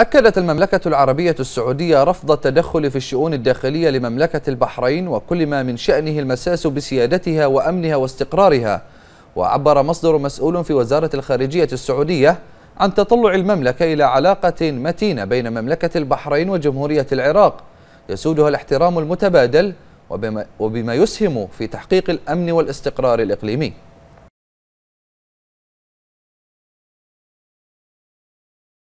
أكدت المملكة العربية السعودية رفض التدخل في الشؤون الداخلية لمملكة البحرين وكل ما من شأنه المساس بسيادتها وأمنها واستقرارها وعبر مصدر مسؤول في وزارة الخارجية السعودية عن تطلع المملكة إلى علاقة متينة بين مملكة البحرين وجمهورية العراق يسودها الاحترام المتبادل وبما, وبما يسهم في تحقيق الأمن والاستقرار الإقليمي